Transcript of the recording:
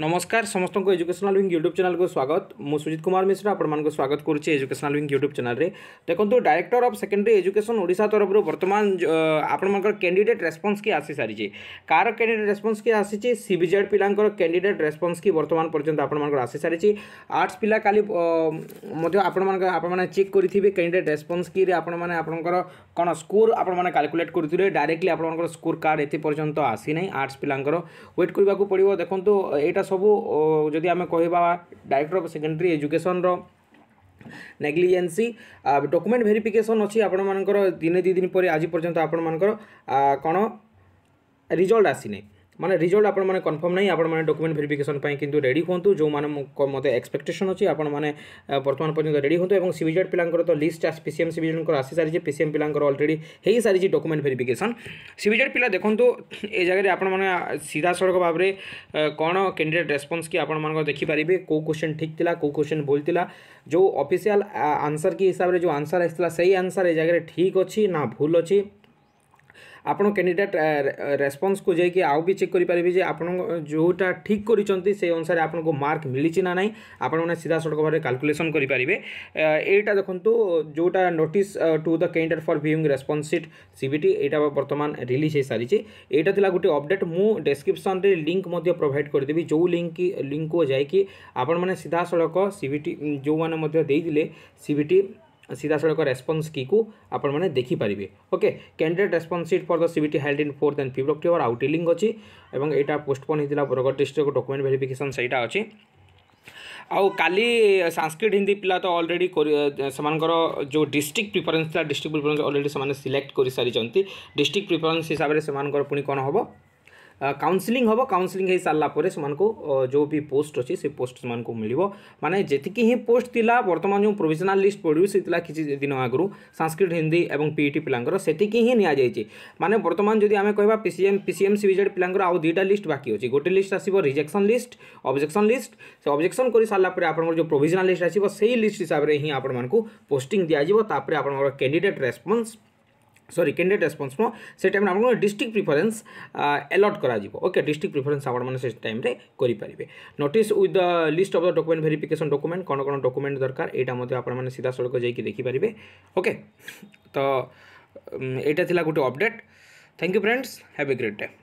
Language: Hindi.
नमस्कार समस्त को एजुकेशनल विंग यूट्यूब चैनल को स्वागत मुझ सुजित कुमार मिश्र आपण स्वागत करुच्चे एजुकेशनल विंग यूट्यूब चैनल रे देखो डायरेक्टर ऑफ सेकेंडरी एजुकेशन ओडा तरफ वर्तमान आपण कैंडिडेट रेस्पन्स की आसी सारी कार कैंडिडेट रेस्पन्स की आसी सीबीजेड पिलांर कैंडिडेट रेस्पन्स की बर्तमान पर्यटन आपर आसी सारी आर्ट्स पिला कल आपने चेक करेंगे कैंडिडेट रेस्पन्स की आपर कौन स्कोर आपलकुलेट करेंगे डायरेक्टली आपर स्कोर कार्ड एत पर्यटन आसी ना आर्ट्स पिलांर व्वेट करवाक पड़ो देखो यहाँ ଏଇଟା ସବୁ ଯଦି ଆମେ କହିବା ଡାଇରେକ୍ଟର ଅଫ୍ ସେକେଣ୍ଡାରୀ ଏଜୁକେସନ୍ର ନେଗ୍ଲିଜେନ୍ସି ଡକୁମେଣ୍ଟ ଭେରିଫିକେସନ୍ ଅଛି ଆପଣମାନଙ୍କର ଦିନେ ଦୁଇ ଦିନ ପରେ ଆଜି ପର୍ଯ୍ୟନ୍ତ ଆପଣମାନଙ୍କର କ'ଣ ରିଜଲ୍ଟ ଆସିନି মানে রিজল্ট আপনার কনফর্ম নাই আপনার ডকুমেন্ট ভেরিফিকেসন কিন্তু রেডি হুম যে মতো এক্সপেকটেসন অছি আপনার বর্তমান পর্যন্ত রেডি হুম এবং সিভিজেড পিলাঙ্কর তো লিস্ট পিসিএম সিভিজেডর আসি সারিছে পিসিএম পিলাঙ্কর অলরেডি হয়ে সারিছে ডকুমেন্ট ভেরিফিকেসন সিভিজেড পিলা দেখুন এই জায়গায় আপনার সিধাসলখ ভাবে কোণ ক্যান্ডিডেট রেসপন্স কি আপনার দেখিপারে কেউ কোশ্চেন ঠিক লা কেউ কোশ্চেন ভুল লা যে অফিসিয়াল আনসর কি হিসাবে যে আনসর আসছিল সেই আনসর এই জায়গায় ঠিক অছি না ভুল অছি ଆପଣ କ୍ୟାଣ୍ଡିଡେଟ୍ ରେସ୍ପନ୍ସକୁ ଯାଇକି ଆଉ ବି ଚେକ୍ କରିପାରିବେ ଯେ ଆପଣ ଯେଉଁଟା ଠିକ୍ କରିଛନ୍ତି ସେ ଅନୁସାରେ ଆପଣଙ୍କୁ ମାର୍କ ମିଳିଛି ନା ନାହିଁ ଆପଣମାନେ ସିଧାସଳଖ ଭାବରେ କାଲକୁଲେସନ୍ କରିପାରିବେ ଏଇଟା ଦେଖନ୍ତୁ ଯେଉଁଟା notice to the candidate for viewing response sheet CBT ଏଇଟା ବର୍ତ୍ତମାନ ରିଲିଜ୍ ହୋଇସାରିଛି ଏଇଟା ଥିଲା ଗୋଟେ ଅପଡ଼େଟ୍ ମୁଁ ଡେସ୍କ୍ରିପ୍ସନ୍ରେ ଲିଙ୍କ୍ ମଧ୍ୟ ପ୍ରୋଭାଇଡ଼ କରିଦେବି ଯେଉଁ ଲିଙ୍କ୍ ଲିଙ୍କ୍କୁ ଯାଇକି ଆପଣମାନେ ସିଧାସଳଖ ସିବିଟି ଯେଉଁମାନେ ମଧ୍ୟ ଦେଇଥିଲେ ସିବିଟି ସିଧାସଳଖ ରେସ୍ପନ୍ସ କିକୁ ଆପଣମାନେ ଦେଖିପାରିବେ okay candidate response sheet for the CBT held in fourth and fifth October ଆଉ ଟି ଅଛି ଏବଂ ଏଇଟା ପୋଷ୍ଟପୋନ୍ ହୋଇଥିଲା ବରଗଡ଼ ଡିଷ୍ଟ୍ରିକ୍ଟ ଡକୁମେଣ୍ଟ ଭେରିଫିକେସନ୍ ସେଇଟା ଅଛି ଆଉ କାଲି ସାଂସ୍କ୍ରିଟ ହିନ୍ଦୀ ପିଲା ତ ଅଲରେଡ଼ି ସେମାନଙ୍କର ଯେଉଁ ଡିଷ୍ଟ୍ରିକ୍ଟ ପ୍ରିଫରେନ୍ସ ଥିଲା ଡିଷ୍ଟ୍ରିକ୍ଟ ପ୍ରିଫରେନ୍ସ ଅଲରେଡ଼ି ସେମାନେ ସିଲେକ୍ଟ କରିସାରିଛନ୍ତି ଡିଷ୍ଟ୍ରିକ୍ଟ ପ୍ରିଫରେନ୍ସ ହିସାବରେ ସେମାନଙ୍କର ପୁଣି କ'ଣ ହେବ କାଉନ୍ସିଲିଂ ହେବ କାଉନ୍ସିଲିଂ ହୋଇସାରିଲା ପରେ ସେମାନଙ୍କୁ ଯେଉଁ ବି ପୋଷ୍ଟ ଅଛି ସେ ପୋଷ୍ଟ ସେମାନଙ୍କୁ ମିଳିବ ମାନେ ଯେତିକି ହିଁ ପୋଷ୍ଟ ଥିଲା ବର୍ତ୍ତମାନ ଯେଉଁ ପ୍ରୋଭିଜନାଲ୍ ଲିଷ୍ଟ ପଡ଼ିବ ସେ ଥିଲା କିଛି ଦିନ ଆଗରୁ ସାଂସ୍କ୍ରିଟ ହିନ୍ଦୀ ଏବଂ ପିଇଟି ପିଲାଙ୍କର ସେତିକି ହିଁ ନିଆଯାଇଛି ମାନେ ବର୍ତ୍ତମାନ ଯଦି ଆମେ କହିବା ପିସିଏମ୍ ପିସିଏମ୍ ସିବିଜେଡ୍ ପିଲାଙ୍କର ଆଉ ଦୁଇଟା লিষ্ট বাকি অছি গোটে লিষ্ট আসব রিজেকশন লিষ্ট অবজেকশন লিষ্ট সে অবজেকশন করে সারা পরে আপনার যে প্রোভিজনাল লিষ্ট আসব সেই লিষ্ট হিসাবে হি আপনার পোস্টিং দিয়া যাব তাপরে আপনার candidate response sorry candidate response form সেই টাইমে আপনার ডিস্ট্রিক্ট প্রিফরেন্স এলট করা ওকে ডিস্ট্রিক্ট প্রিফরেন্স আপনার সেই টাইমে করে notice with the list of the document verification document কোণ কোণ ডকুমেন্ট দরকার এইটা আপনার সিধাসলখ যাই দেখিপারে ওকে তো এইটা লা গোটে update thank you friends have a great day